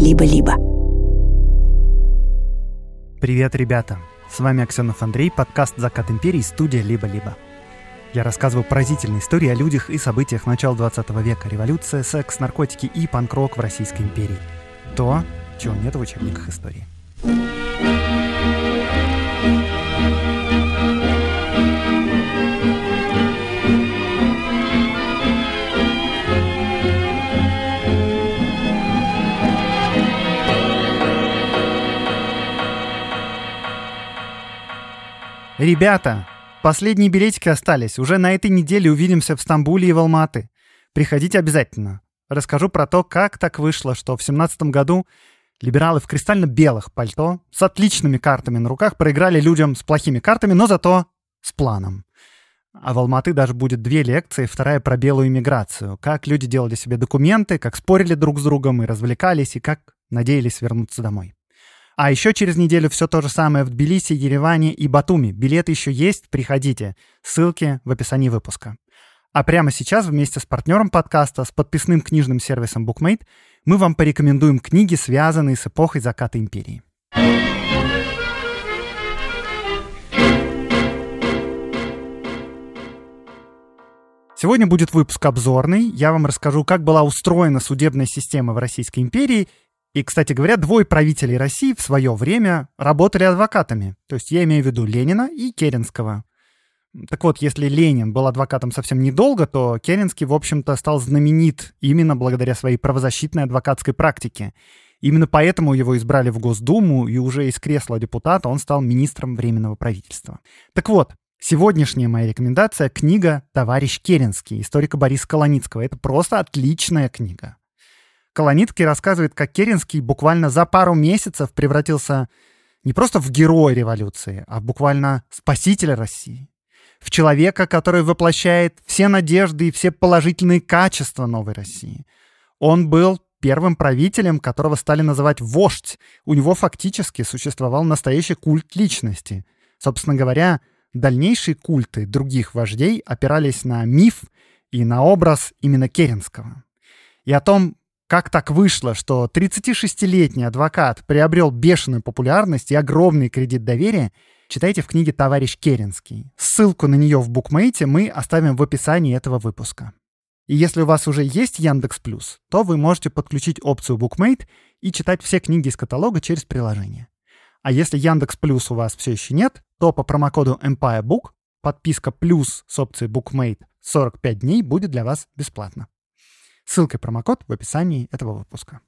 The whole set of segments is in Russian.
либо-либо. Привет, ребята! С вами Аксенов Андрей, подкаст «Закат империи», студия «Либо-либо». Я рассказываю поразительные истории о людях и событиях начала 20 века, революция, секс, наркотики и панк-рок в Российской империи. То, чего нет в учебниках истории. Ребята, последние билетики остались. Уже на этой неделе увидимся в Стамбуле и в Алматы. Приходите обязательно. Расскажу про то, как так вышло, что в семнадцатом году либералы в кристально-белых пальто с отличными картами на руках проиграли людям с плохими картами, но зато с планом. А в Алматы даже будет две лекции, вторая про белую иммиграцию. Как люди делали себе документы, как спорили друг с другом и развлекались, и как надеялись вернуться домой. А еще через неделю все то же самое в Тбилиси, Ереване и Батуми. Билеты еще есть, приходите. Ссылки в описании выпуска. А прямо сейчас вместе с партнером подкаста, с подписным книжным сервисом BookMate, мы вам порекомендуем книги, связанные с эпохой заката империи. Сегодня будет выпуск обзорный. Я вам расскажу, как была устроена судебная система в Российской империи и, кстати говоря, двое правителей России в свое время работали адвокатами. То есть я имею в виду Ленина и Керенского. Так вот, если Ленин был адвокатом совсем недолго, то Керенский, в общем-то, стал знаменит именно благодаря своей правозащитной адвокатской практике. Именно поэтому его избрали в Госдуму, и уже из кресла депутата он стал министром Временного правительства. Так вот, сегодняшняя моя рекомендация — книга «Товарищ Керенский» историка Бориса Колоницкого. Это просто отличная книга. Колонитки рассказывает, как Керенский буквально за пару месяцев превратился не просто в героя революции, а буквально спасителя России. В человека, который воплощает все надежды и все положительные качества новой России. Он был первым правителем, которого стали называть вождь. У него фактически существовал настоящий культ личности. Собственно говоря, дальнейшие культы других вождей опирались на миф и на образ именно Керенского. И о том, как так вышло, что 36-летний адвокат приобрел бешеную популярность и огромный кредит доверия, читайте в книге «Товарищ Керенский». Ссылку на нее в букмейте мы оставим в описании этого выпуска. И если у вас уже есть Яндекс Плюс, то вы можете подключить опцию Букмейт и читать все книги из каталога через приложение. А если Яндекс Плюс у вас все еще нет, то по промокоду EmpireBook подписка плюс с опцией Bookmate 45 дней будет для вас бесплатно. Ссылка и промокод в описании этого выпуска.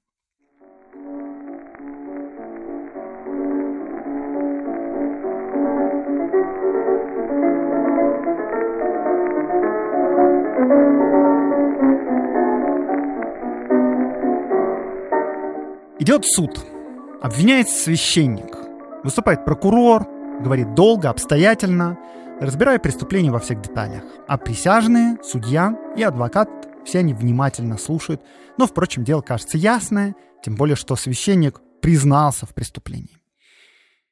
Идет суд. Обвиняется священник. Выступает прокурор, говорит долго, обстоятельно, разбирая преступление во всех деталях. А присяжные, судья и адвокат все они внимательно слушают. Но, впрочем, дело кажется ясное, тем более, что священник признался в преступлении.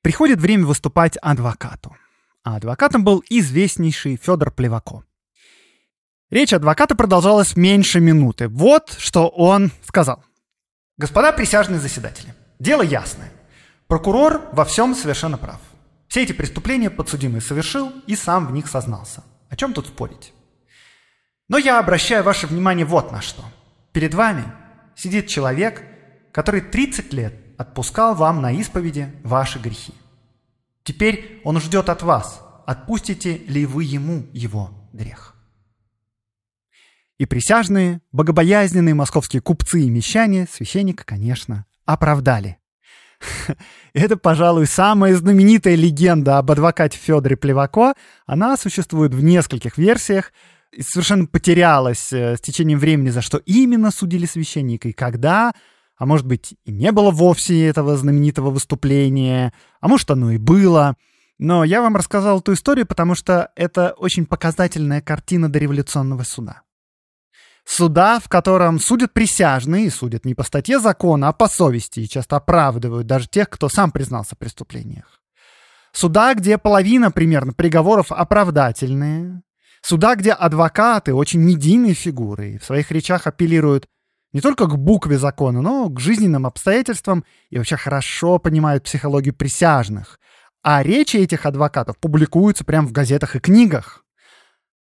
Приходит время выступать адвокату. А адвокатом был известнейший Федор Плевако. Речь адвоката продолжалась меньше минуты. Вот что он сказал. Господа присяжные заседатели, дело ясное. Прокурор во всем совершенно прав. Все эти преступления подсудимый совершил и сам в них сознался. О чем тут спорить? Но я обращаю ваше внимание вот на что. Перед вами сидит человек, который 30 лет отпускал вам на исповеди ваши грехи. Теперь он ждет от вас, отпустите ли вы ему его грех. И присяжные, богобоязненные московские купцы и мещане священника, конечно, оправдали. Это, пожалуй, самая знаменитая легенда об адвокате Федоре Плевако. Она существует в нескольких версиях, совершенно потерялось э, с течением времени, за что именно судили священника и когда, а может быть и не было вовсе этого знаменитого выступления, а может оно и было. Но я вам рассказал эту историю, потому что это очень показательная картина дореволюционного суда. Суда, в котором судят присяжные, и судят не по статье закона, а по совести, и часто оправдывают даже тех, кто сам признался в преступлениях. Суда, где половина примерно приговоров оправдательные, Суда, где адвокаты очень медийные фигуры и в своих речах апеллируют не только к букве закона, но к жизненным обстоятельствам и вообще хорошо понимают психологию присяжных. А речи этих адвокатов публикуются прямо в газетах и книгах.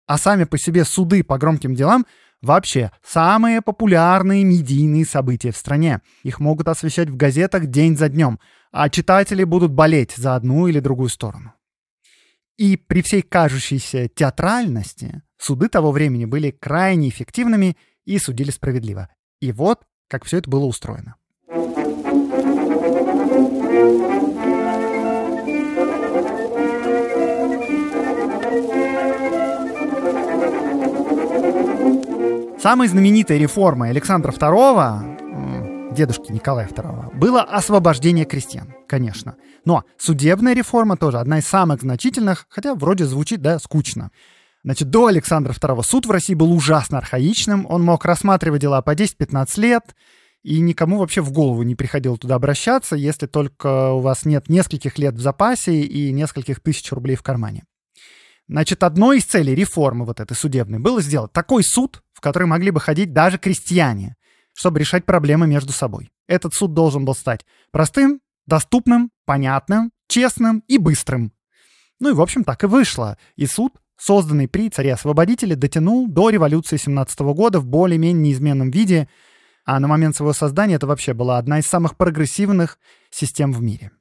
А сами по себе суды по громким делам вообще самые популярные медийные события в стране. Их могут освещать в газетах день за днем, а читатели будут болеть за одну или другую сторону. И при всей кажущейся театральности суды того времени были крайне эффективными и судили справедливо. И вот как все это было устроено. Самой знаменитой реформой Александра II дедушки Николая II, было освобождение крестьян, конечно. Но судебная реформа тоже одна из самых значительных, хотя вроде звучит, да, скучно. Значит, до Александра II суд в России был ужасно архаичным, он мог рассматривать дела по 10-15 лет, и никому вообще в голову не приходило туда обращаться, если только у вас нет нескольких лет в запасе и нескольких тысяч рублей в кармане. Значит, одной из целей реформы вот этой судебной было сделать такой суд, в который могли бы ходить даже крестьяне, чтобы решать проблемы между собой. Этот суд должен был стать простым, доступным, понятным, честным и быстрым. Ну и, в общем, так и вышло. И суд, созданный при царе-освободителе, дотянул до революции 17 года в более-менее неизменном виде, а на момент своего создания это вообще была одна из самых прогрессивных систем в мире.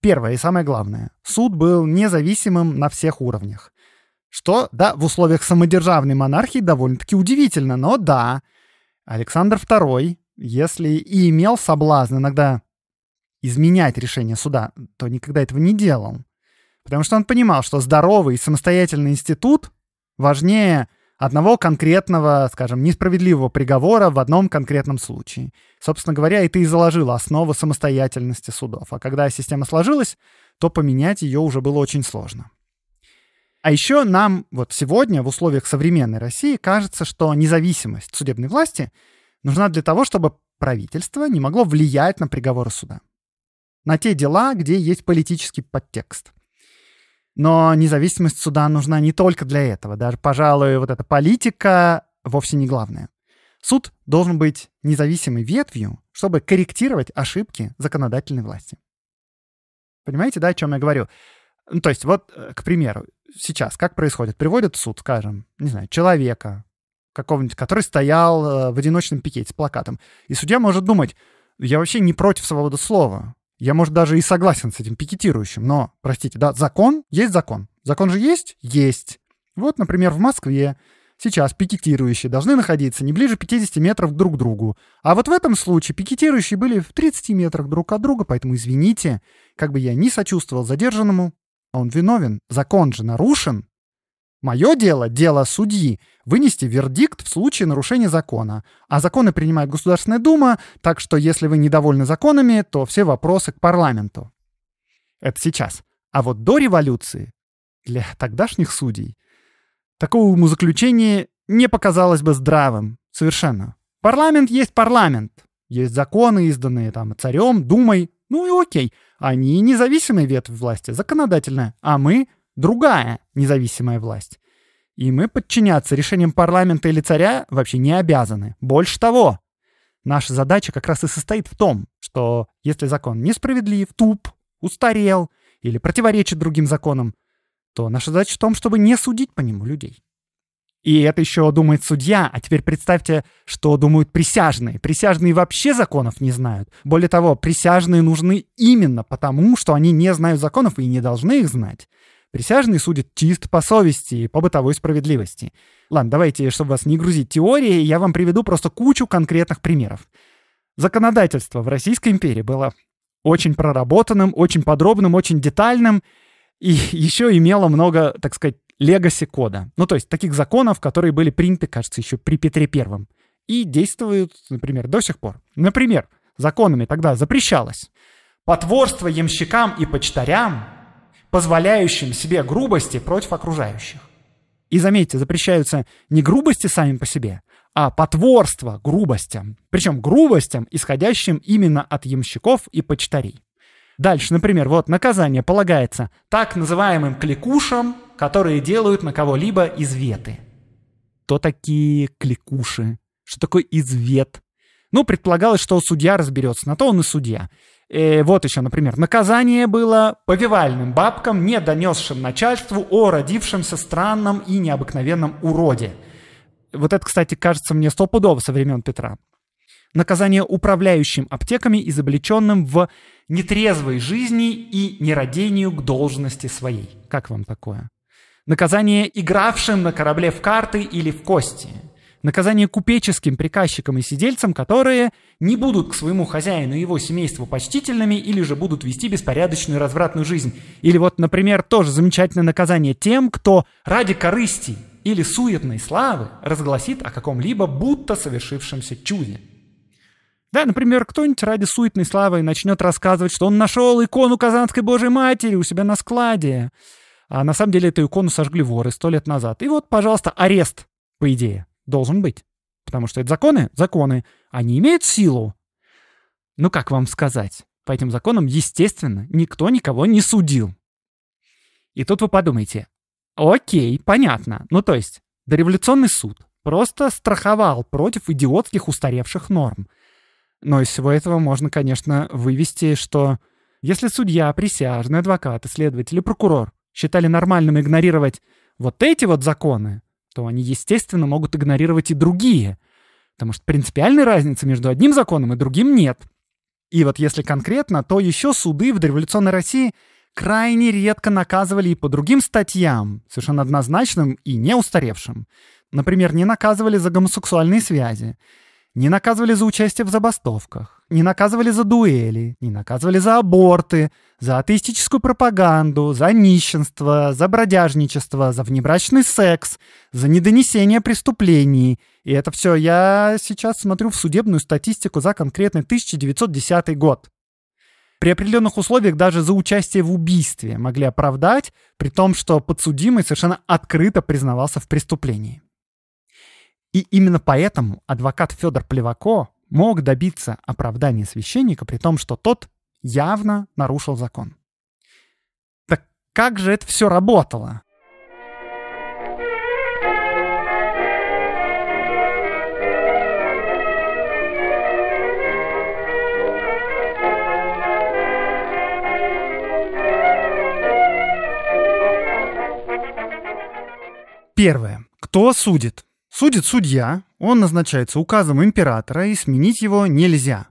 Первое и самое главное. Суд был независимым на всех уровнях. Что, да, в условиях самодержавной монархии довольно-таки удивительно, но да, Александр II, если и имел соблазн иногда изменять решение суда, то никогда этого не делал. Потому что он понимал, что здоровый и самостоятельный институт важнее одного конкретного, скажем, несправедливого приговора в одном конкретном случае. Собственно говоря, это и заложило основу самостоятельности судов. А когда система сложилась, то поменять ее уже было очень сложно. А еще нам вот сегодня в условиях современной России кажется, что независимость судебной власти нужна для того, чтобы правительство не могло влиять на приговоры суда. На те дела, где есть политический подтекст. Но независимость суда нужна не только для этого. Даже, пожалуй, вот эта политика вовсе не главная. Суд должен быть независимой ветвью, чтобы корректировать ошибки законодательной власти. Понимаете, да, о чем я говорю? Ну, то есть, вот, э, к примеру, сейчас как происходит? Приводят в суд, скажем, не знаю, человека какого-нибудь, который стоял э, в одиночном пикете с плакатом. И судья может думать, я вообще не против свободы слова. Я, может, даже и согласен с этим пикетирующим, но, простите, да, закон, есть закон. Закон же есть? Есть. Вот, например, в Москве сейчас пикетирующие должны находиться не ближе 50 метров друг к другу. А вот в этом случае пикетирующие были в 30 метрах друг от друга, поэтому извините, как бы я не сочувствовал задержанному, а он виновен, закон же нарушен. Мое дело — дело судьи — вынести вердикт в случае нарушения закона. А законы принимает Государственная Дума, так что если вы недовольны законами, то все вопросы к парламенту. Это сейчас. А вот до революции для тогдашних судей такого умозаключения не показалось бы здравым. Совершенно. Парламент есть парламент. Есть законы, изданные там царем, думой. Ну и окей, они независимая ветвь власти, законодательная, а мы — другая независимая власть. И мы подчиняться решениям парламента или царя вообще не обязаны. Больше того, наша задача как раз и состоит в том, что если закон несправедлив, туп, устарел или противоречит другим законам, то наша задача в том, чтобы не судить по нему людей. И это еще думает судья. А теперь представьте, что думают присяжные. Присяжные вообще законов не знают. Более того, присяжные нужны именно потому, что они не знают законов и не должны их знать. Присяжные судят чист по совести и по бытовой справедливости. Ладно, давайте, чтобы вас не грузить теорией, я вам приведу просто кучу конкретных примеров. Законодательство в Российской империи было очень проработанным, очень подробным, очень детальным и еще имело много, так сказать, легаси кода. Ну, то есть таких законов, которые были приняты, кажется, еще при Петре Первом. И действуют, например, до сих пор. Например, законами тогда запрещалось потворство ямщикам и почтарям, позволяющим себе грубости против окружающих. И заметьте, запрещаются не грубости сами по себе, а потворство грубостям. Причем грубостям, исходящим именно от ямщиков и почтарей. Дальше, например, вот наказание полагается так называемым кликушам, которые делают на кого-либо изветы. Кто такие кликуши? Что такое извет? Ну, предполагалось, что судья разберется. На то он и судья. Э, вот еще, например, наказание было повивальным бабкам, не донесшим начальству о родившемся странном и необыкновенном уроде. Вот это, кстати, кажется мне стопудово со времен Петра. Наказание управляющим аптеками, изобличенным в нетрезвой жизни и нерадению к должности своей. Как вам такое? Наказание игравшим на корабле в карты или в кости. Наказание купеческим приказчикам и сидельцам, которые не будут к своему хозяину и его семейству почтительными или же будут вести беспорядочную развратную жизнь. Или вот, например, тоже замечательное наказание тем, кто ради корысти или суетной славы разгласит о каком-либо будто совершившемся чуде. Да, например, кто-нибудь ради суетной славы начнет рассказывать, что он нашел икону Казанской Божьей Матери у себя на складе. А на самом деле эту икону сожгли воры сто лет назад. И вот, пожалуйста, арест, по идее, должен быть. Потому что это законы, законы. Они имеют силу. Ну как вам сказать? По этим законам, естественно, никто никого не судил. И тут вы подумаете, окей, понятно. Ну то есть, дореволюционный суд просто страховал против идиотских устаревших норм. Но из всего этого можно, конечно, вывести, что если судья, присяжный, адвокат, следователь или прокурор считали нормальным игнорировать вот эти вот законы, то они, естественно, могут игнорировать и другие. Потому что принципиальной разницы между одним законом и другим нет. И вот если конкретно, то еще суды в дореволюционной России крайне редко наказывали и по другим статьям, совершенно однозначным и не устаревшим. Например, не наказывали за гомосексуальные связи, не наказывали за участие в забастовках, не наказывали за дуэли, не наказывали за аборты, за атеистическую пропаганду, за нищенство, за бродяжничество, за внебрачный секс, за недонесение преступлений. И это все я сейчас смотрю в судебную статистику за конкретный 1910 год. При определенных условиях даже за участие в убийстве могли оправдать, при том, что подсудимый совершенно открыто признавался в преступлении. И именно поэтому адвокат Федор Плевако мог добиться оправдания священника, при том, что тот явно нарушил закон. Так как же это все работало? Первое. Кто судит? Судит судья, он назначается указом императора, и сменить его нельзя.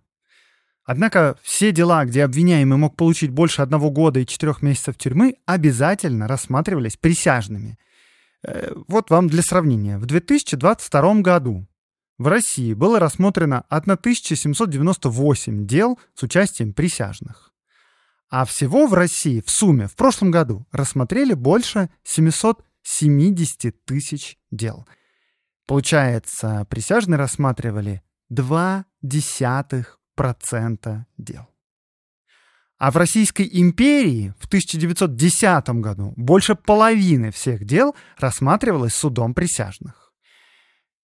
Однако все дела, где обвиняемый мог получить больше одного года и четырех месяцев тюрьмы, обязательно рассматривались присяжными. Э, вот вам для сравнения. В 2022 году в России было рассмотрено 1798 дел с участием присяжных. А всего в России в сумме в прошлом году рассмотрели больше 770 тысяч дел – Получается, присяжные рассматривали 0,2% дел. А в Российской империи в 1910 году больше половины всех дел рассматривалось судом присяжных.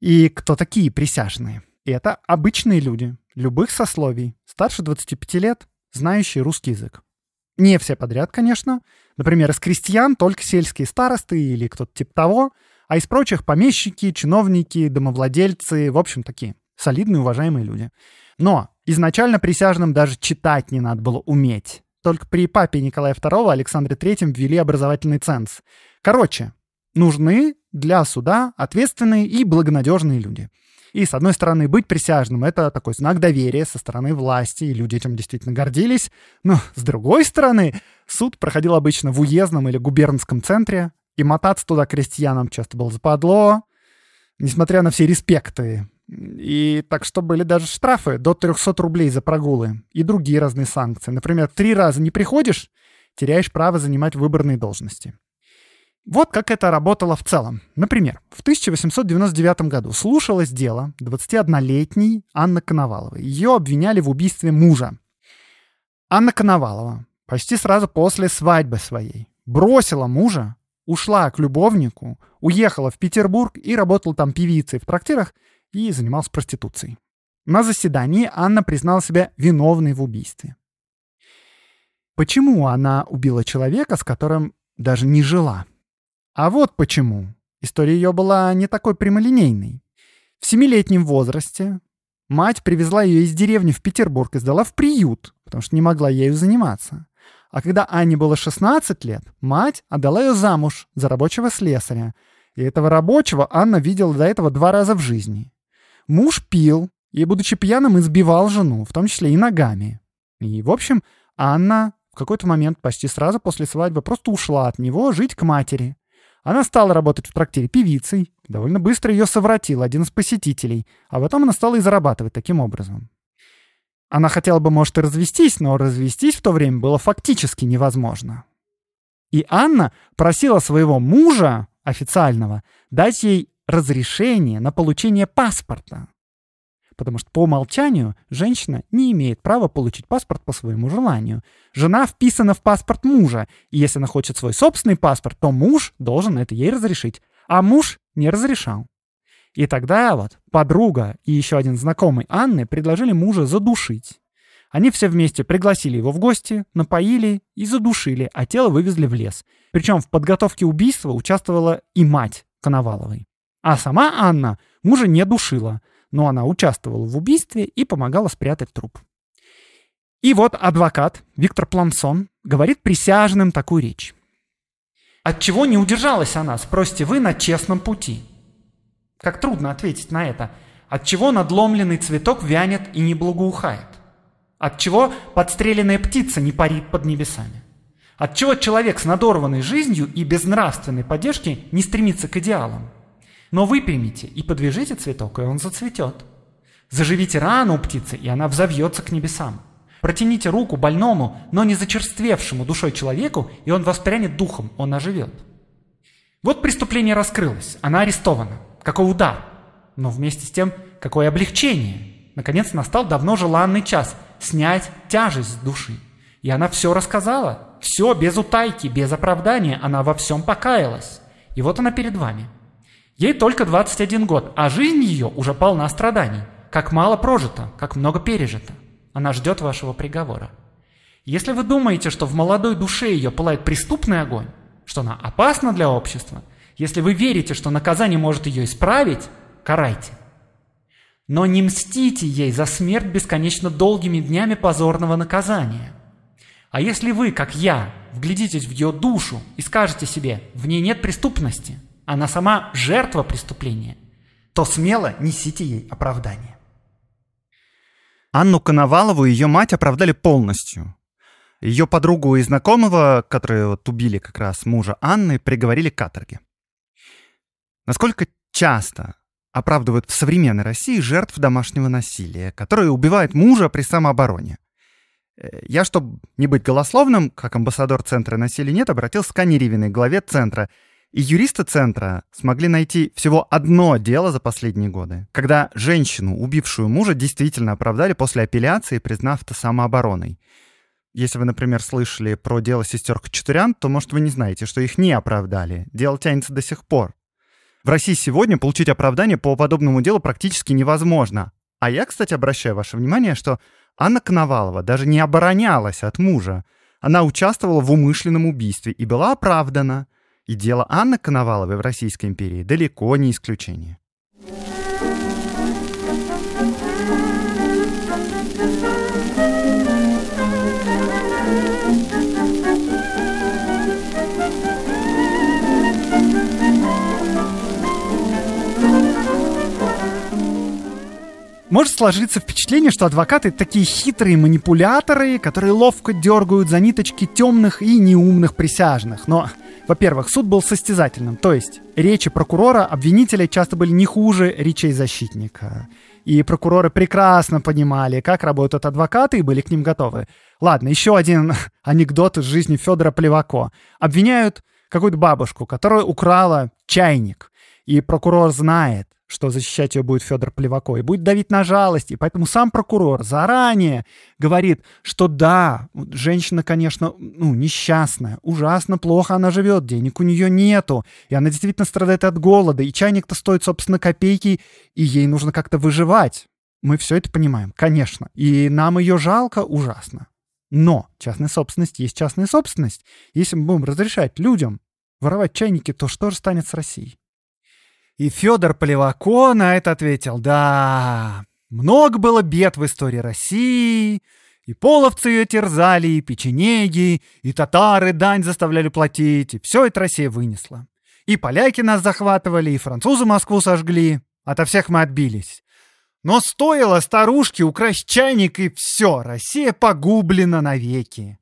И кто такие присяжные? Это обычные люди, любых сословий, старше 25 лет, знающие русский язык. Не все подряд, конечно. Например, из крестьян только сельские старосты или кто-то типа того – а из прочих помещики, чиновники, домовладельцы, в общем, такие солидные, уважаемые люди. Но изначально присяжным даже читать не надо было уметь. Только при папе Николая II Александре III ввели образовательный ценз. Короче, нужны для суда ответственные и благонадежные люди. И, с одной стороны, быть присяжным — это такой знак доверия со стороны власти, и люди этим действительно гордились. Но, с другой стороны, суд проходил обычно в уездном или губернском центре, и мотаться туда крестьянам часто было западло, несмотря на все респекты. И так что были даже штрафы до 300 рублей за прогулы и другие разные санкции. Например, три раза не приходишь, теряешь право занимать выборные должности. Вот как это работало в целом. Например, в 1899 году слушалось дело 21-летней Анны Коноваловой. Ее обвиняли в убийстве мужа. Анна Коновалова почти сразу после свадьбы своей бросила мужа ушла к любовнику, уехала в Петербург и работала там певицей в трактирах и занималась проституцией. На заседании Анна признала себя виновной в убийстве. Почему она убила человека, с которым даже не жила? А вот почему. История ее была не такой прямолинейной. В семилетнем возрасте мать привезла ее из деревни в Петербург и сдала в приют, потому что не могла ею заниматься. А когда Анне было 16 лет, мать отдала ее замуж за рабочего слесаря. И этого рабочего Анна видела до этого два раза в жизни. Муж пил и, будучи пьяным, избивал жену, в том числе и ногами. И, в общем, Анна в какой-то момент почти сразу после свадьбы просто ушла от него жить к матери. Она стала работать в трактире певицей, довольно быстро ее совратил один из посетителей, а потом она стала и зарабатывать таким образом. Она хотела бы, может, и развестись, но развестись в то время было фактически невозможно. И Анна просила своего мужа, официального, дать ей разрешение на получение паспорта. Потому что по умолчанию женщина не имеет права получить паспорт по своему желанию. Жена вписана в паспорт мужа, и если она хочет свой собственный паспорт, то муж должен это ей разрешить. А муж не разрешал. И тогда вот подруга и еще один знакомый Анны предложили мужа задушить. Они все вместе пригласили его в гости, напоили и задушили, а тело вывезли в лес. Причем в подготовке убийства участвовала и мать Коноваловой. А сама Анна мужа не душила, но она участвовала в убийстве и помогала спрятать труп. И вот адвокат Виктор Плансон говорит присяжным такую речь. «От чего не удержалась она, спросите вы, на честном пути?» Как трудно ответить на это. От чего надломленный цветок вянет и не благоухает? От чего подстреленная птица не парит под небесами? От чего человек с надорванной жизнью и безнравственной поддержки не стремится к идеалам? Но выпрямите и подвяжите цветок, и он зацветет. Заживите рану у птицы, и она взовьется к небесам. Протяните руку больному, но не зачерствевшему душой человеку, и он воспрянет духом, он оживет. Вот преступление раскрылось, она арестована какой удар, но вместе с тем, какое облегчение. Наконец настал давно желанный час снять тяжесть с души. И она все рассказала, все без утайки, без оправдания, она во всем покаялась. И вот она перед вами. Ей только 21 год, а жизнь ее уже полна страданий. Как мало прожито, как много пережито. Она ждет вашего приговора. Если вы думаете, что в молодой душе ее пылает преступный огонь, что она опасна для общества – если вы верите, что наказание может ее исправить, карайте. Но не мстите ей за смерть бесконечно долгими днями позорного наказания. А если вы, как я, вглядитесь в ее душу и скажете себе, в ней нет преступности, она сама жертва преступления, то смело несите ей оправдание. Анну Коновалову и ее мать оправдали полностью. Ее подругу и знакомого, которые вот убили как раз мужа Анны, приговорили к каторге. Насколько часто оправдывают в современной России жертв домашнего насилия, которые убивают мужа при самообороне? Э, я, чтобы не быть голословным, как амбассадор Центра насилия нет, обратился к Анне Ривиной, главе Центра. И юристы Центра смогли найти всего одно дело за последние годы, когда женщину, убившую мужа, действительно оправдали после апелляции, признав это самообороной. Если вы, например, слышали про дело сестер Кочетурян, то, может, вы не знаете, что их не оправдали. Дело тянется до сих пор. В России сегодня получить оправдание по подобному делу практически невозможно. А я, кстати, обращаю ваше внимание, что Анна Коновалова даже не оборонялась от мужа. Она участвовала в умышленном убийстве и была оправдана. И дело Анны Коноваловой в Российской империи далеко не исключение. Может сложиться впечатление, что адвокаты такие хитрые манипуляторы, которые ловко дергают за ниточки темных и неумных присяжных. Но, во-первых, суд был состязательным, то есть речи прокурора, обвинителя часто были не хуже речей защитника. И прокуроры прекрасно понимали, как работают адвокаты и были к ним готовы. Ладно, еще один анекдот из жизни Федора Плевако. Обвиняют какую-то бабушку, которая украла чайник. И прокурор знает, что защищать ее будет Федор Плевако, и будет давить на жалость. И поэтому сам прокурор заранее говорит, что да, женщина, конечно, ну, несчастная, ужасно плохо она живет, денег у нее нету, и она действительно страдает от голода, и чайник-то стоит, собственно, копейки, и ей нужно как-то выживать. Мы все это понимаем, конечно. И нам ее жалко ужасно. Но частная собственность есть частная собственность. Если мы будем разрешать людям воровать чайники, то что же станет с Россией? И Федор Плевако на это ответил, да, много было бед в истории России, и половцы ее терзали, и печенеги, и татары дань заставляли платить, и все это Россия вынесла. И поляки нас захватывали, и французы Москву сожгли. Ото всех мы отбились. Но стоило старушке украсть чайник, и все, Россия погублена навеки.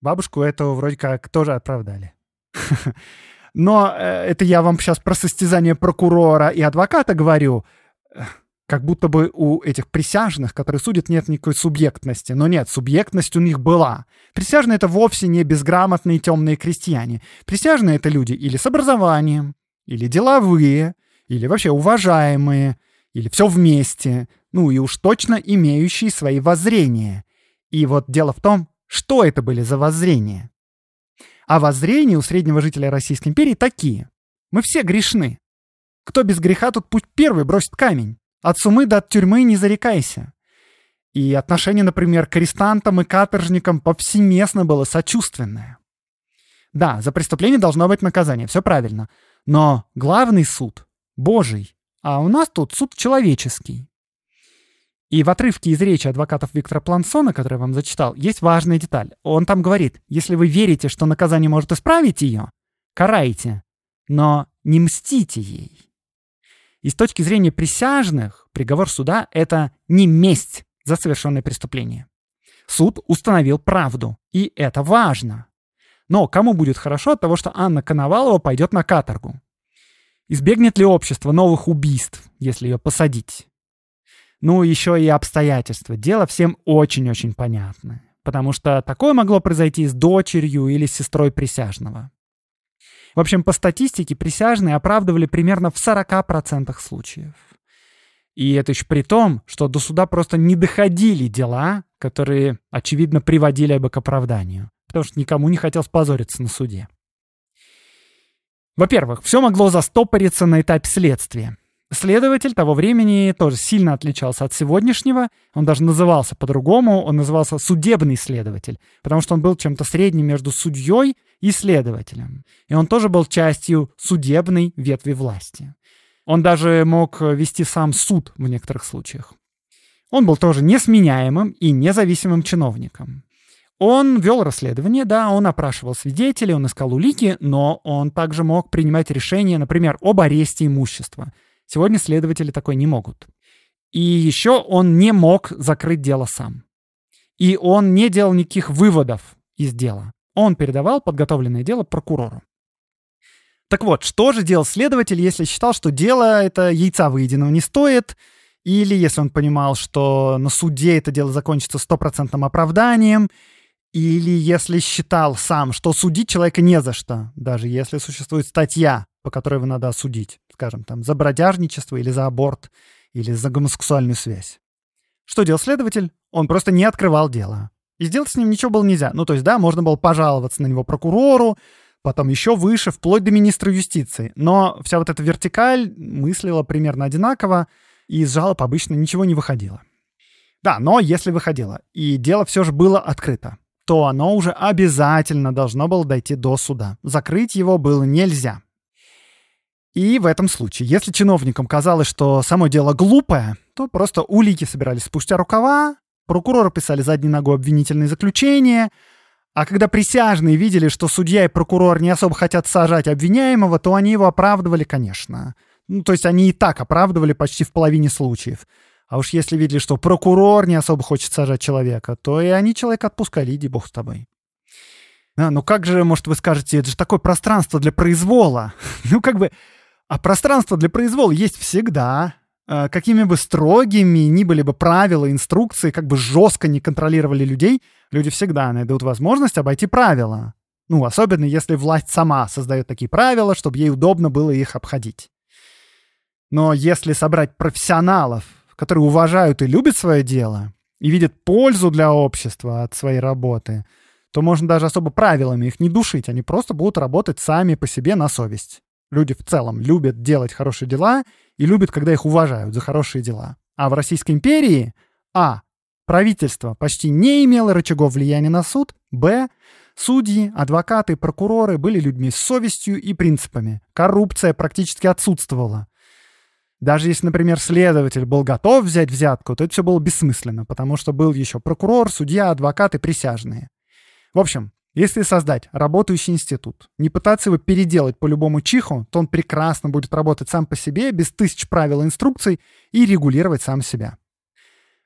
Бабушку этого вроде как тоже оправдали. Но э, это я вам сейчас про состязание прокурора и адвоката говорю. Как будто бы у этих присяжных, которые судят, нет никакой субъектности. Но нет, субъектность у них была. Присяжные — это вовсе не безграмотные темные крестьяне. Присяжные — это люди или с образованием, или деловые, или вообще уважаемые, или все вместе, ну и уж точно имеющие свои воззрения. И вот дело в том, что это были за воззрения. А воззрения у среднего жителя Российской империи такие. Мы все грешны. Кто без греха, тот путь первый бросит камень. От сумы до от тюрьмы не зарекайся. И отношение, например, к арестантам и каторжникам повсеместно было сочувственное. Да, за преступление должно быть наказание, все правильно. Но главный суд — Божий, а у нас тут суд человеческий. И в отрывке из речи адвокатов Виктора Плансона, который я вам зачитал, есть важная деталь. Он там говорит, если вы верите, что наказание может исправить ее, карайте, но не мстите ей. И с точки зрения присяжных, приговор суда — это не месть за совершенное преступление. Суд установил правду, и это важно. Но кому будет хорошо от того, что Анна Коновалова пойдет на каторгу? Избегнет ли общество новых убийств, если ее посадить? ну, еще и обстоятельства. Дело всем очень-очень понятно, потому что такое могло произойти с дочерью или с сестрой присяжного. В общем, по статистике присяжные оправдывали примерно в 40% случаев. И это еще при том, что до суда просто не доходили дела, которые, очевидно, приводили бы к оправданию, потому что никому не хотелось позориться на суде. Во-первых, все могло застопориться на этапе следствия. Следователь того времени тоже сильно отличался от сегодняшнего. Он даже назывался по-другому. Он назывался судебный следователь, потому что он был чем-то средним между судьей и следователем. И он тоже был частью судебной ветви власти. Он даже мог вести сам суд в некоторых случаях. Он был тоже несменяемым и независимым чиновником. Он вел расследование, да, он опрашивал свидетелей, он искал улики, но он также мог принимать решения, например, об аресте имущества – Сегодня следователи такой не могут. И еще он не мог закрыть дело сам. И он не делал никаких выводов из дела. Он передавал подготовленное дело прокурору. Так вот, что же делал следователь, если считал, что дело это яйца выеденного не стоит, или если он понимал, что на суде это дело закончится стопроцентным оправданием, или если считал сам, что судить человека не за что, даже если существует статья, по которой его надо осудить скажем, там, за бродяжничество или за аборт, или за гомосексуальную связь. Что делал следователь? Он просто не открывал дело. И сделать с ним ничего было нельзя. Ну, то есть, да, можно было пожаловаться на него прокурору, потом еще выше, вплоть до министра юстиции. Но вся вот эта вертикаль мыслила примерно одинаково, и из жалоб обычно ничего не выходило. Да, но если выходило, и дело все же было открыто, то оно уже обязательно должно было дойти до суда. Закрыть его было нельзя. И в этом случае, если чиновникам казалось, что само дело глупое, то просто улики собирались спустя рукава, прокуроры писали задней ногой обвинительные заключения, а когда присяжные видели, что судья и прокурор не особо хотят сажать обвиняемого, то они его оправдывали, конечно. Ну, то есть они и так оправдывали почти в половине случаев. А уж если видели, что прокурор не особо хочет сажать человека, то и они человека отпускали, иди бог с тобой. А, ну как же, может, вы скажете, это же такое пространство для произвола. ну как бы а пространство для произвола есть всегда. А, какими бы строгими ни были бы правила, инструкции, как бы жестко не контролировали людей, люди всегда найдут возможность обойти правила. Ну, особенно если власть сама создает такие правила, чтобы ей удобно было их обходить. Но если собрать профессионалов, которые уважают и любят свое дело, и видят пользу для общества от своей работы, то можно даже особо правилами их не душить, они просто будут работать сами по себе на совесть. Люди в целом любят делать хорошие дела и любят, когда их уважают за хорошие дела. А в Российской империи А. Правительство почти не имело рычагов влияния на суд. Б. Судьи, адвокаты, прокуроры были людьми с совестью и принципами. Коррупция практически отсутствовала. Даже если, например, следователь был готов взять взятку, то это все было бессмысленно, потому что был еще прокурор, судья, адвокаты, присяжные. В общем, если создать работающий институт, не пытаться его переделать по любому чиху, то он прекрасно будет работать сам по себе, без тысяч правил и инструкций, и регулировать сам себя.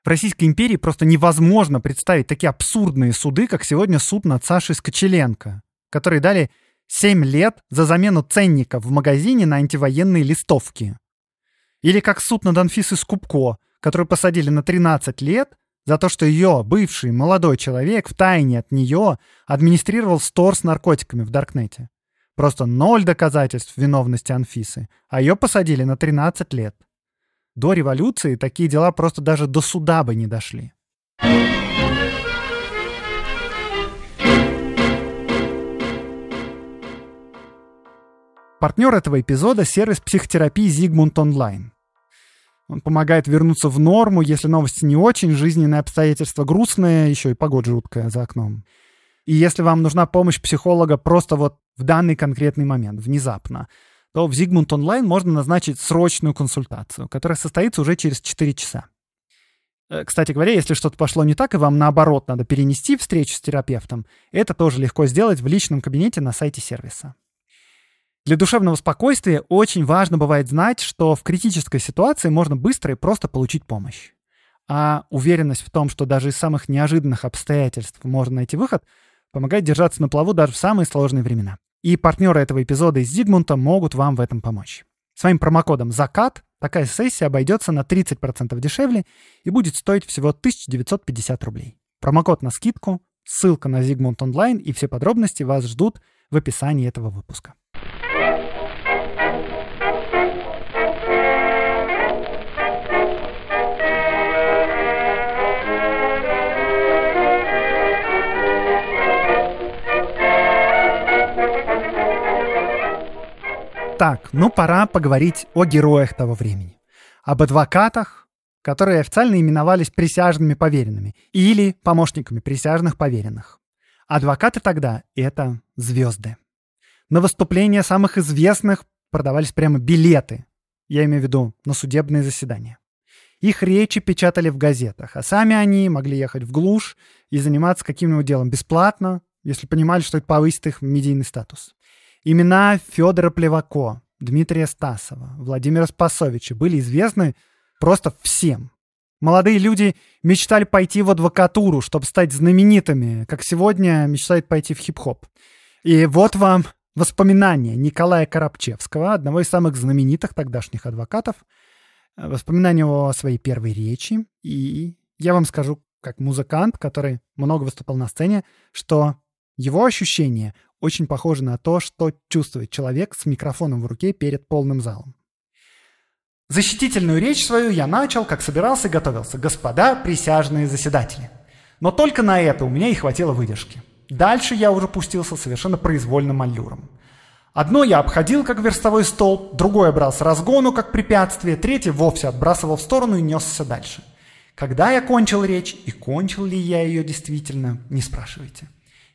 В Российской империи просто невозможно представить такие абсурдные суды, как сегодня суд над Сашей Скочеленко, который дали 7 лет за замену ценника в магазине на антивоенные листовки. Или как суд над Анфисой Скупко, которую посадили на 13 лет – за то, что ее бывший молодой человек в тайне от нее администрировал стор с наркотиками в Даркнете. Просто ноль доказательств виновности Анфисы, а ее посадили на 13 лет. До революции такие дела просто даже до суда бы не дошли. Партнер этого эпизода — сервис психотерапии «Зигмунд Онлайн». Он помогает вернуться в норму, если новости не очень, жизненные обстоятельства грустные, еще и погода жуткая за окном. И если вам нужна помощь психолога просто вот в данный конкретный момент, внезапно, то в Зигмунд Онлайн можно назначить срочную консультацию, которая состоится уже через 4 часа. Э, кстати говоря, если что-то пошло не так, и вам наоборот надо перенести встречу с терапевтом, это тоже легко сделать в личном кабинете на сайте сервиса. Для душевного спокойствия очень важно бывает знать, что в критической ситуации можно быстро и просто получить помощь. А уверенность в том, что даже из самых неожиданных обстоятельств можно найти выход, помогает держаться на плаву даже в самые сложные времена. И партнеры этого эпизода из Зигмунта могут вам в этом помочь. Своим промокодом «Закат» такая сессия обойдется на 30% дешевле и будет стоить всего 1950 рублей. Промокод на скидку, ссылка на Зигмунт онлайн и все подробности вас ждут в описании этого выпуска. Так, ну пора поговорить о героях того времени. Об адвокатах, которые официально именовались присяжными поверенными или помощниками присяжных поверенных. Адвокаты тогда — это звезды. На выступления самых известных продавались прямо билеты, я имею в виду на судебные заседания. Их речи печатали в газетах, а сами они могли ехать в глушь и заниматься каким-нибудь делом бесплатно, если понимали, что это повысит их медийный статус. Имена Федора Плевако, Дмитрия Стасова, Владимира Спасовича были известны просто всем. Молодые люди мечтали пойти в адвокатуру, чтобы стать знаменитыми, как сегодня мечтают пойти в хип-хоп. И вот вам воспоминания Николая Коробчевского, одного из самых знаменитых тогдашних адвокатов, воспоминания о своей первой речи. И я вам скажу, как музыкант, который много выступал на сцене, что его ощущения очень похоже на то, что чувствует человек с микрофоном в руке перед полным залом. Защитительную речь свою я начал, как собирался и готовился. Господа присяжные заседатели. Но только на это у меня и хватило выдержки. Дальше я уже пустился совершенно произвольным аллюром. Одно я обходил, как верстовой столб, другое брал с разгону, как препятствие, третье вовсе отбрасывал в сторону и несся дальше. Когда я кончил речь и кончил ли я ее действительно, не спрашивайте.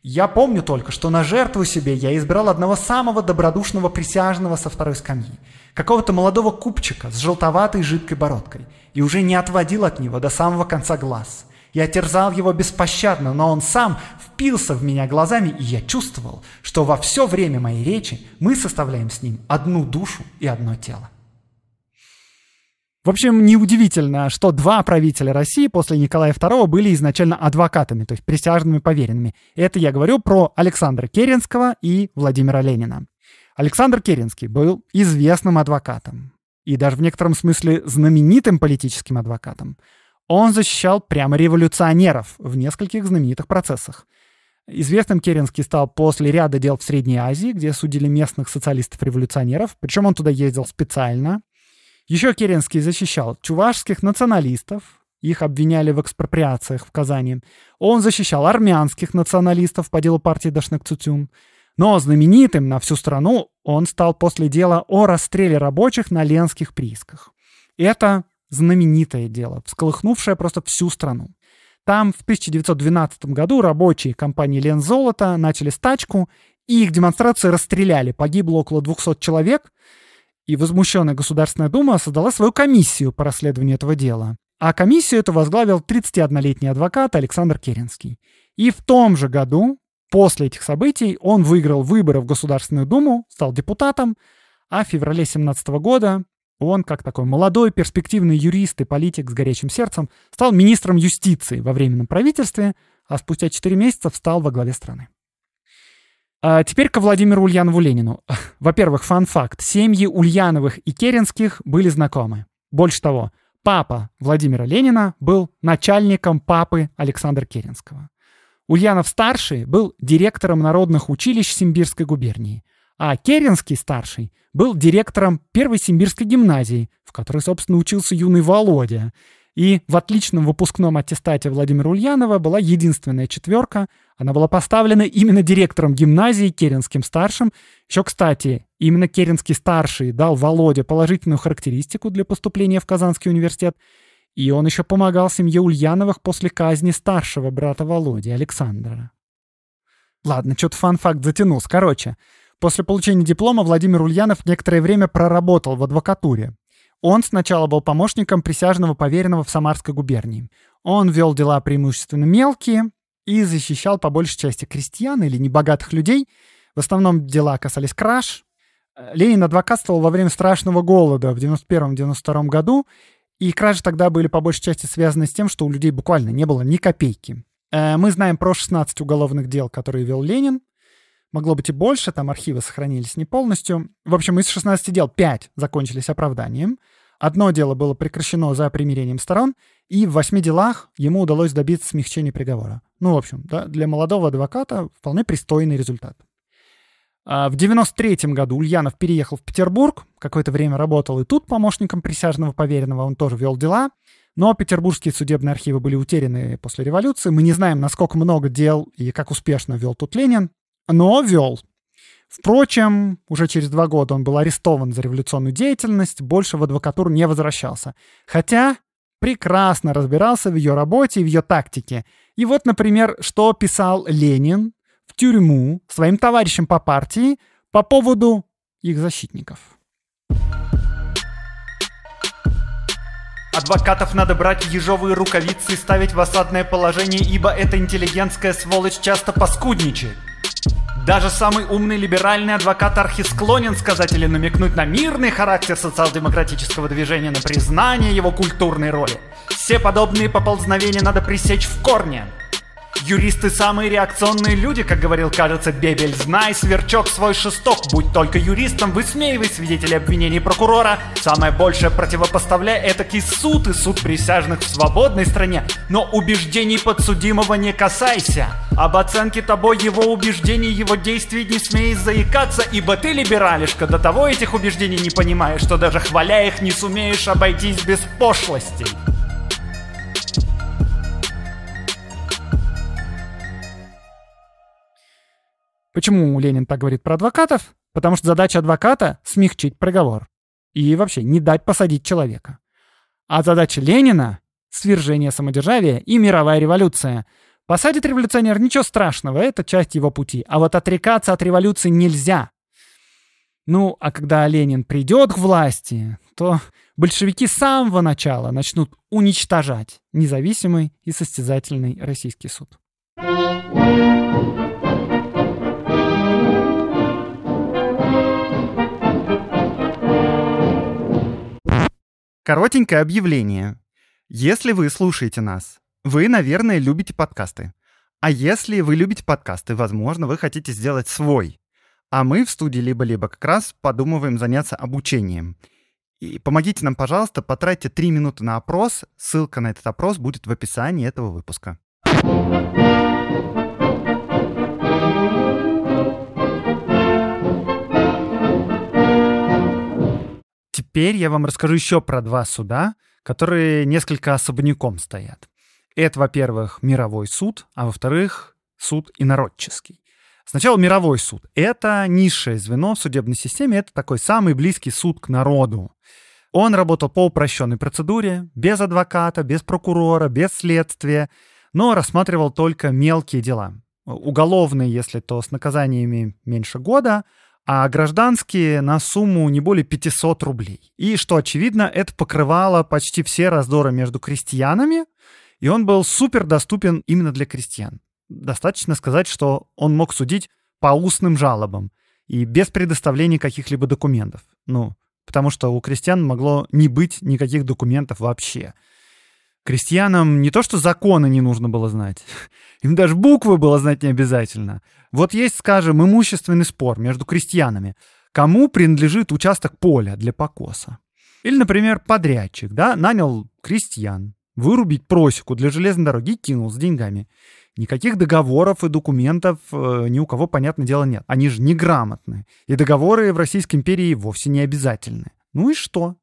Я помню только, что на жертву себе я избрал одного самого добродушного присяжного со второй скамьи, какого-то молодого купчика с желтоватой жидкой бородкой, и уже не отводил от него до самого конца глаз. Я терзал его беспощадно, но он сам впился в меня глазами, и я чувствовал, что во все время моей речи мы составляем с ним одну душу и одно тело. В общем, неудивительно, что два правителя России после Николая II были изначально адвокатами, то есть присяжными поверенными. Это я говорю про Александра Керенского и Владимира Ленина. Александр Керенский был известным адвокатом и даже в некотором смысле знаменитым политическим адвокатом. Он защищал прямо революционеров в нескольких знаменитых процессах. Известным Керенский стал после ряда дел в Средней Азии, где судили местных социалистов-революционеров. Причем он туда ездил специально. Еще Керенский защищал чувашских националистов, их обвиняли в экспроприациях в Казани. Он защищал армянских националистов по делу партии Дашнак-Цутюн. Но знаменитым на всю страну он стал после дела о расстреле рабочих на ленских приисках. Это знаменитое дело, всколыхнувшее просто всю страну. Там в 1912 году рабочие компании «Лензолото» начали стачку, и их демонстрации расстреляли. Погибло около 200 человек — и возмущенная Государственная Дума создала свою комиссию по расследованию этого дела. А комиссию эту возглавил 31-летний адвокат Александр Керенский. И в том же году, после этих событий, он выиграл выборы в Государственную Думу, стал депутатом, а в феврале 17 года он, как такой молодой, перспективный юрист и политик с горячим сердцем, стал министром юстиции во временном правительстве, а спустя 4 месяца встал во главе страны. А теперь ко Владимиру Ульянову Ленину. Во-первых, фан-факт. Семьи Ульяновых и Керенских были знакомы. Больше того, папа Владимира Ленина был начальником папы Александра Керенского. Ульянов-старший был директором народных училищ Симбирской губернии, а Керенский-старший был директором первой симбирской гимназии, в которой, собственно, учился юный Володя, и в отличном выпускном аттестате Владимира Ульянова была единственная четверка. Она была поставлена именно директором гимназии Керенским старшим. Еще, кстати, именно Керенский старший дал Володе положительную характеристику для поступления в Казанский университет. И он еще помогал семье Ульяновых после казни старшего брата Володи, Александра. Ладно, что-то фан-факт затянулся. Короче, после получения диплома Владимир Ульянов некоторое время проработал в адвокатуре. Он сначала был помощником присяжного поверенного в Самарской губернии. Он вел дела преимущественно мелкие и защищал по большей части крестьян или небогатых людей. В основном дела касались краж. Ленин адвокатствовал во время страшного голода в 1991-1992 году, и кражи тогда были по большей части связаны с тем, что у людей буквально не было ни копейки. Э, мы знаем про 16 уголовных дел, которые вел Ленин. Могло быть и больше, там архивы сохранились не полностью. В общем, из 16 дел 5 закончились оправданием. Одно дело было прекращено за примирением сторон, и в восьми делах ему удалось добиться смягчения приговора. Ну, в общем, да, для молодого адвоката вполне пристойный результат. А, в 93 году Ульянов переехал в Петербург, какое-то время работал и тут помощником присяжного поверенного, он тоже вел дела. Но петербургские судебные архивы были утеряны после революции. Мы не знаем, насколько много дел и как успешно вел тут Ленин но вел. Впрочем, уже через два года он был арестован за революционную деятельность, больше в адвокатуру не возвращался. Хотя прекрасно разбирался в ее работе и в ее тактике. И вот, например, что писал Ленин в тюрьму своим товарищам по партии по поводу их защитников. Адвокатов надо брать ежовые рукавицы и ставить в осадное положение, ибо эта интеллигентская сволочь часто паскудничает. Даже самый умный либеральный адвокат Архи склонен сказать или намекнуть на мирный характер социал-демократического движения, на признание его культурной роли. Все подобные поползновения надо пресечь в корне. Юристы самые реакционные люди, как говорил, кажется, Бебель. Знай, сверчок, свой шесток, будь только юристом, высмеивай свидетелей обвинений прокурора. Самое большее противопоставляя этакий суд и суд присяжных в свободной стране, но убеждений подсудимого не касайся. Об оценке тобой его убеждений, его действий не смей заикаться, ибо ты, либералишка, до того этих убеждений не понимаешь, что даже хваля их не сумеешь обойтись без пошлостей. Почему Ленин так говорит про адвокатов? Потому что задача адвоката — смягчить приговор. И вообще не дать посадить человека. А задача Ленина — свержение самодержавия и мировая революция. Посадит революционер — ничего страшного, это часть его пути. А вот отрекаться от революции нельзя. Ну, а когда Ленин придет к власти, то большевики с самого начала начнут уничтожать независимый и состязательный российский суд. Thank you. Коротенькое объявление. Если вы слушаете нас, вы, наверное, любите подкасты. А если вы любите подкасты, возможно, вы хотите сделать свой. А мы в студии либо-либо как раз подумываем заняться обучением. И помогите нам, пожалуйста, потратьте 3 минуты на опрос. Ссылка на этот опрос будет в описании этого выпуска. теперь я вам расскажу еще про два суда, которые несколько особняком стоят. Это, во-первых, мировой суд, а во-вторых, суд инородческий. Сначала мировой суд. Это низшее звено в судебной системе, это такой самый близкий суд к народу. Он работал по упрощенной процедуре, без адвоката, без прокурора, без следствия, но рассматривал только мелкие дела. Уголовные, если то с наказаниями меньше года, а гражданские на сумму не более 500 рублей. И, что очевидно, это покрывало почти все раздоры между крестьянами, и он был супер доступен именно для крестьян. Достаточно сказать, что он мог судить по устным жалобам и без предоставления каких-либо документов. Ну, потому что у крестьян могло не быть никаких документов вообще. Крестьянам не то, что законы не нужно было знать, им даже буквы было знать не обязательно. Вот есть, скажем, имущественный спор между крестьянами. Кому принадлежит участок поля для покоса? Или, например, подрядчик, да, нанял крестьян вырубить просеку для железной дороги и кинул с деньгами. Никаких договоров и документов э, ни у кого, понятное дело, нет. Они же неграмотны. И договоры в Российской империи вовсе не обязательны. Ну и что?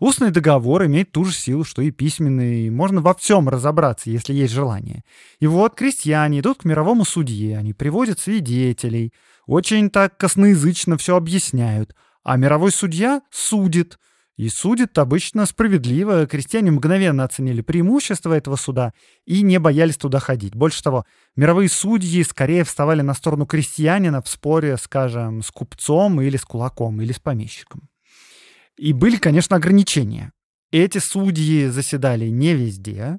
Устный договор имеет ту же силу, что и письменный, и можно во всем разобраться, если есть желание. И вот крестьяне идут к мировому судье, они приводят свидетелей, очень так косноязычно все объясняют, а мировой судья судит. И судит обычно справедливо. Крестьяне мгновенно оценили преимущество этого суда и не боялись туда ходить. Больше того, мировые судьи скорее вставали на сторону крестьянина в споре, скажем, с купцом или с кулаком, или с помещиком. И были, конечно, ограничения. Эти судьи заседали не везде.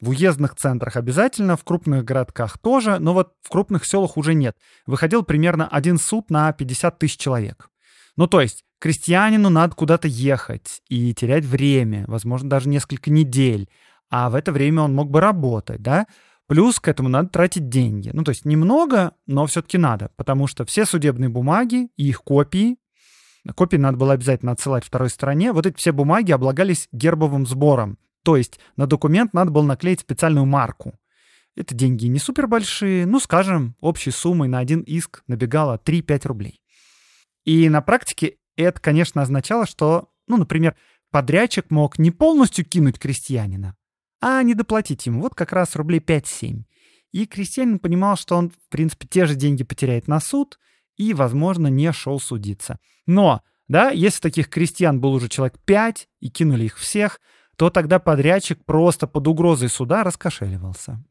В уездных центрах обязательно, в крупных городках тоже, но вот в крупных селах уже нет. Выходил примерно один суд на 50 тысяч человек. Ну то есть крестьянину надо куда-то ехать и терять время, возможно, даже несколько недель. А в это время он мог бы работать, да? Плюс к этому надо тратить деньги. Ну, то есть немного, но все-таки надо, потому что все судебные бумаги и их копии Копии надо было обязательно отсылать второй стороне. Вот эти все бумаги облагались гербовым сбором. То есть на документ надо было наклеить специальную марку. Это деньги не супер большие, ну, скажем, общей суммой на один иск набегало 3-5 рублей. И на практике это, конечно, означало, что, ну, например, подрядчик мог не полностью кинуть крестьянина, а не доплатить ему вот как раз рублей 5-7. И крестьянин понимал, что он, в принципе, те же деньги потеряет на суд – и, возможно, не шел судиться. Но, да, если таких крестьян был уже человек пять и кинули их всех, то тогда подрядчик просто под угрозой суда раскошеливался.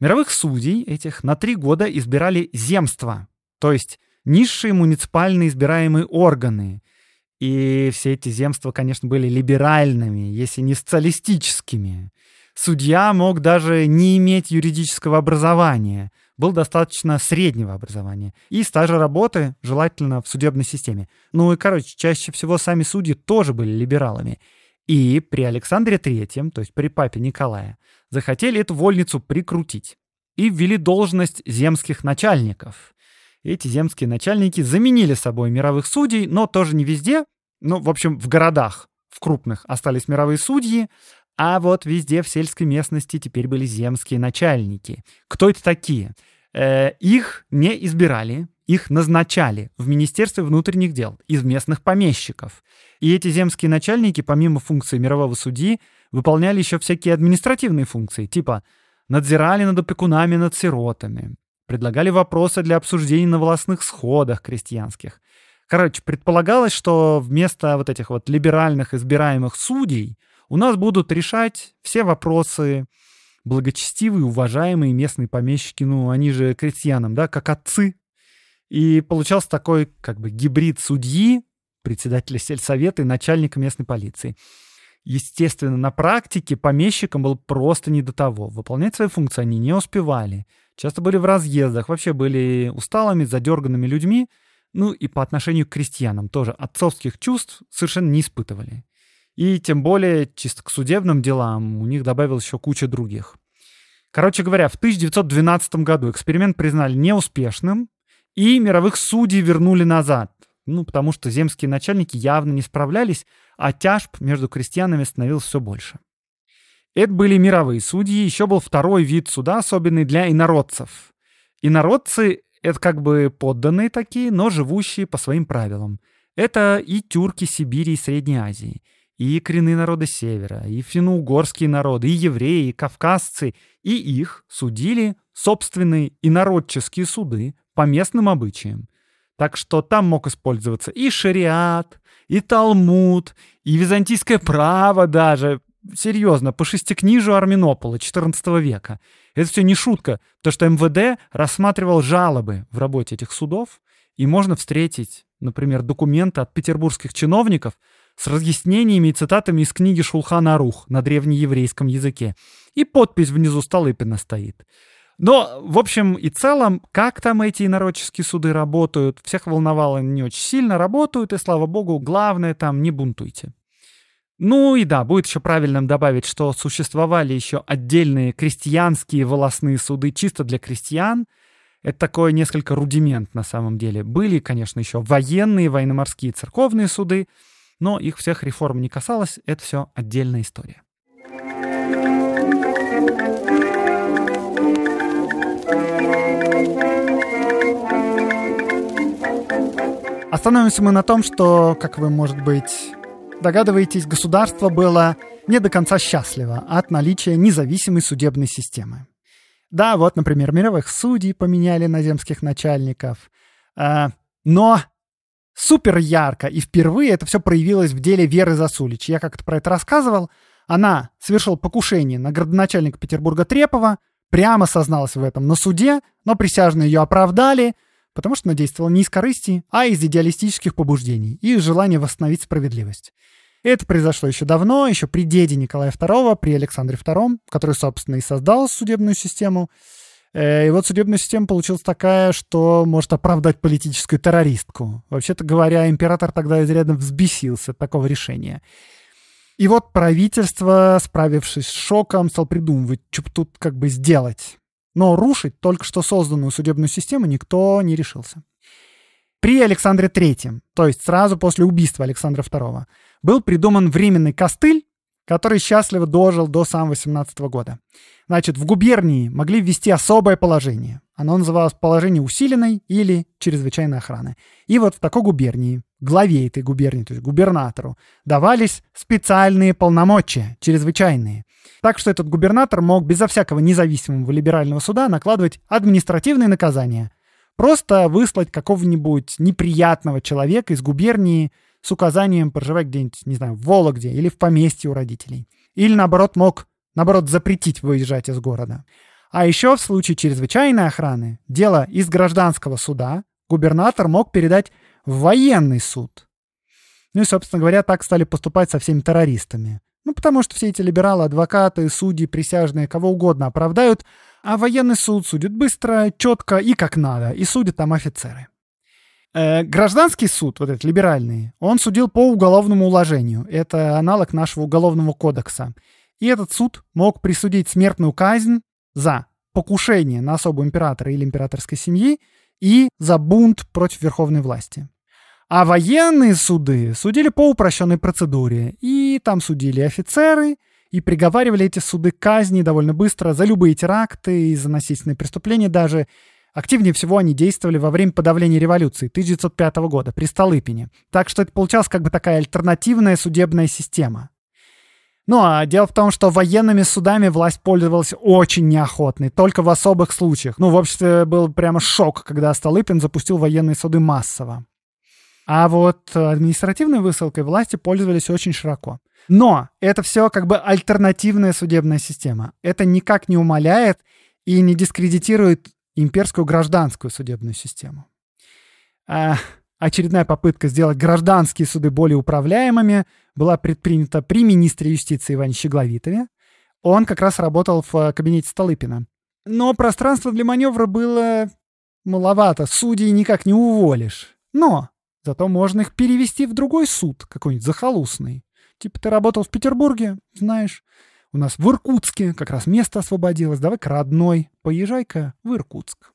Мировых судей этих на три года избирали земства, то есть низшие муниципальные избираемые органы. И все эти земства, конечно, были либеральными, если не социалистическими. Судья мог даже не иметь юридического образования, был достаточно среднего образования и стажа работы, желательно в судебной системе. Ну и, короче, чаще всего сами судьи тоже были либералами. И при Александре III, то есть при папе Николая, захотели эту вольницу прикрутить и ввели должность земских начальников. Эти земские начальники заменили собой мировых судей, но тоже не везде. Ну, в общем, в городах, в крупных остались мировые судьи, а вот везде в сельской местности теперь были земские начальники. Кто это такие? Э, их не избирали, их назначали в Министерстве внутренних дел из местных помещиков. И эти земские начальники, помимо функции мирового судьи, выполняли еще всякие административные функции, типа надзирали над опекунами, над сиротами, предлагали вопросы для обсуждений на властных сходах крестьянских. Короче, предполагалось, что вместо вот этих вот либеральных избираемых судей – у нас будут решать все вопросы благочестивые, уважаемые местные помещики, ну, они же крестьянам, да, как отцы. И получался такой как бы гибрид судьи, председателя сельсовета и начальника местной полиции. Естественно, на практике помещикам было просто не до того. Выполнять свои функции они не успевали. Часто были в разъездах, вообще были усталыми, задерганными людьми. Ну и по отношению к крестьянам тоже отцовских чувств совершенно не испытывали. И тем более чисто к судебным делам у них добавилось еще куча других. Короче говоря, в 1912 году эксперимент признали неуспешным, и мировых судей вернули назад. Ну, потому что земские начальники явно не справлялись, а тяжб между крестьянами становился все больше. Это были мировые судьи, еще был второй вид суда, особенный для инородцев. Инородцы — это как бы подданные такие, но живущие по своим правилам. Это и тюрки Сибири и Средней Азии — и коренные народы Севера, и финно-угорские народы, и евреи, и кавказцы, и их судили собственные инородческие суды по местным обычаям. Так что там мог использоваться и шариат, и талмуд, и византийское право даже. Серьезно, по шестикнижию Арминопола XIV века. Это все не шутка, то что МВД рассматривал жалобы в работе этих судов, и можно встретить, например, документы от петербургских чиновников – с разъяснениями и цитатами из книги Шулхана Рух на древнееврейском языке. И подпись внизу Столыпина стоит. Но, в общем и целом, как там эти инородческие суды работают, всех волновало не очень сильно, работают, и, слава богу, главное там не бунтуйте. Ну и да, будет еще правильным добавить, что существовали еще отдельные крестьянские волосные суды чисто для крестьян. Это такой несколько рудимент на самом деле. Были, конечно, еще военные, военно-морские церковные суды — но их всех реформ не касалось, это все отдельная история. Остановимся мы на том, что, как вы, может быть, догадываетесь, государство было не до конца счастливо от наличия независимой судебной системы. Да, вот, например, мировых судей поменяли на земских начальников. Э, но супер ярко, и впервые это все проявилось в деле Веры Засулич. Я как-то про это рассказывал. Она совершила покушение на градоначальника Петербурга Трепова, прямо созналась в этом на суде, но присяжные ее оправдали, потому что она действовала не из корысти, а из идеалистических побуждений и желания восстановить справедливость. Это произошло еще давно, еще при деде Николая II, при Александре II, который, собственно, и создал судебную систему. Э, и вот судебная система получилась такая, что может оправдать политическую террористку. Вообще-то говоря, император тогда изрядно взбесился от такого решения. И вот правительство, справившись с шоком, стал придумывать, что тут как бы сделать. Но рушить только что созданную судебную систему никто не решился. При Александре III, то есть сразу после убийства Александра II, был придуман временный костыль, который счастливо дожил до сам 18 года. Значит, в губернии могли ввести особое положение. Оно называлось положение усиленной или чрезвычайной охраны. И вот в такой губернии, главе этой губернии, то есть губернатору, давались специальные полномочия, чрезвычайные. Так что этот губернатор мог безо всякого независимого либерального суда накладывать административные наказания. Просто выслать какого-нибудь неприятного человека из губернии, с указанием проживать где-нибудь, не знаю, в Вологде или в поместье у родителей. Или, наоборот, мог, наоборот, запретить выезжать из города. А еще в случае чрезвычайной охраны дело из гражданского суда губернатор мог передать в военный суд. Ну и, собственно говоря, так стали поступать со всеми террористами. Ну, потому что все эти либералы, адвокаты, судьи, присяжные, кого угодно оправдают, а военный суд судит быстро, четко и как надо, и судят там офицеры. Э, гражданский суд, вот этот либеральный, он судил по уголовному уложению. Это аналог нашего уголовного кодекса. И этот суд мог присудить смертную казнь за покушение на особу императора или императорской семьи и за бунт против верховной власти. А военные суды судили по упрощенной процедуре. И там судили офицеры, и приговаривали эти суды к казни довольно быстро за любые теракты и за насильственные преступления даже. Активнее всего они действовали во время подавления революции 1905 года при Столыпине. Так что это получалась как бы такая альтернативная судебная система. Ну а дело в том, что военными судами власть пользовалась очень неохотно, только в особых случаях. Ну, в обществе был прямо шок, когда Столыпин запустил военные суды массово. А вот административной высылкой власти пользовались очень широко. Но это все как бы альтернативная судебная система. Это никак не умаляет и не дискредитирует имперскую гражданскую судебную систему. А очередная попытка сделать гражданские суды более управляемыми была предпринята при министре юстиции Иване Щегловитове. Он как раз работал в э, кабинете Столыпина. Но пространство для маневра было маловато, судей никак не уволишь. Но зато можно их перевести в другой суд, какой-нибудь захолустный. Типа ты работал в Петербурге, знаешь, у нас в Иркутске как раз место освободилось, давай-ка, родной, поезжай-ка в Иркутск.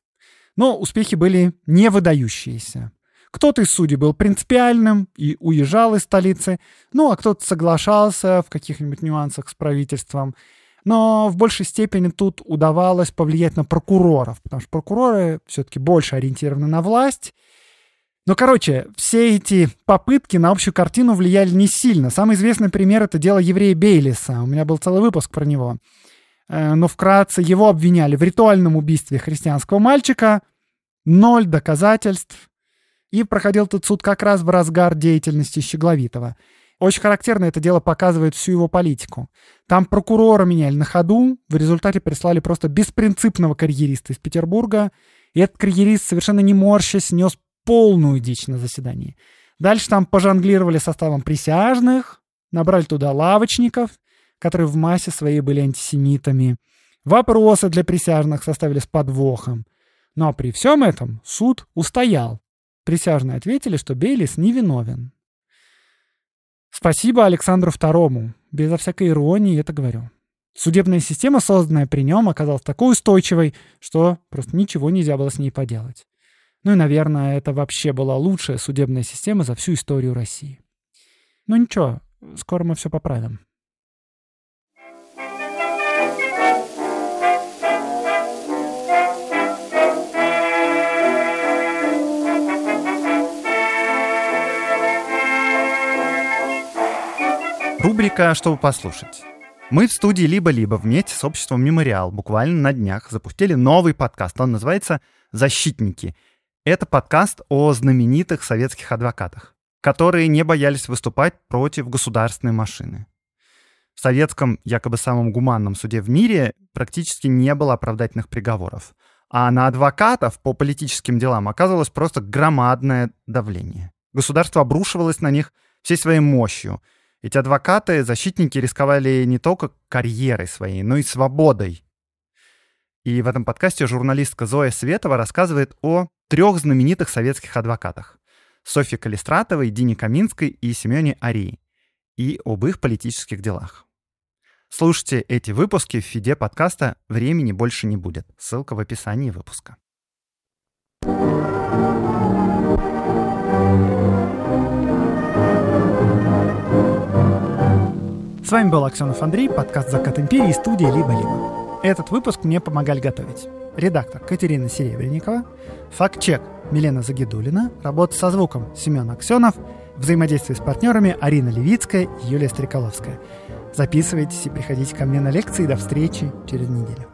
Но успехи были не выдающиеся. Кто-то из судей был принципиальным и уезжал из столицы, ну а кто-то соглашался в каких-нибудь нюансах с правительством. Но в большей степени тут удавалось повлиять на прокуроров, потому что прокуроры все-таки больше ориентированы на власть, но, ну, короче, все эти попытки на общую картину влияли не сильно. Самый известный пример — это дело еврея Бейлиса. У меня был целый выпуск про него. Э, но вкратце его обвиняли в ритуальном убийстве христианского мальчика. Ноль доказательств. И проходил этот суд как раз в разгар деятельности Щегловитова. Очень характерно это дело показывает всю его политику. Там прокурора меняли на ходу, в результате прислали просто беспринципного карьериста из Петербурга, и этот карьерист, совершенно не морща, снес полную дичь на заседании. Дальше там пожонглировали составом присяжных, набрали туда лавочников, которые в массе своей были антисемитами. Вопросы для присяжных составили с подвохом. Но ну, а при всем этом суд устоял. Присяжные ответили, что Бейлис невиновен. Спасибо Александру II. Безо всякой иронии это говорю. Судебная система, созданная при нем, оказалась такой устойчивой, что просто ничего нельзя было с ней поделать. Ну и, наверное, это вообще была лучшая судебная система за всю историю России. Ну ничего, скоро мы все поправим. Рубрика «Чтобы послушать». Мы в студии «Либо-либо» вместе с обществом «Мемориал» буквально на днях запустили новый подкаст. Он называется «Защитники». Это подкаст о знаменитых советских адвокатах, которые не боялись выступать против государственной машины. В советском, якобы самом гуманном суде в мире практически не было оправдательных приговоров, а на адвокатов по политическим делам оказывалось просто громадное давление. Государство обрушивалось на них всей своей мощью. Эти адвокаты, защитники рисковали не только карьерой своей, но и свободой, и в этом подкасте журналистка Зоя Светова рассказывает о трех знаменитых советских адвокатах — Софье Калистратовой, Дине Каминской и Семене Арии — и об их политических делах. Слушайте эти выпуски в фиде подкаста «Времени больше не будет». Ссылка в описании выпуска. С вами был Аксенов Андрей, подкаст «Закат империи» студии «Либо-либо». Этот выпуск мне помогали готовить редактор Катерина Серебренникова, фактчек Милена Загидулина, работа со звуком Семен Аксенов, взаимодействие с партнерами Арина Левицкая и Юлия Стреколовская. Записывайтесь и приходите ко мне на лекции. До встречи через неделю.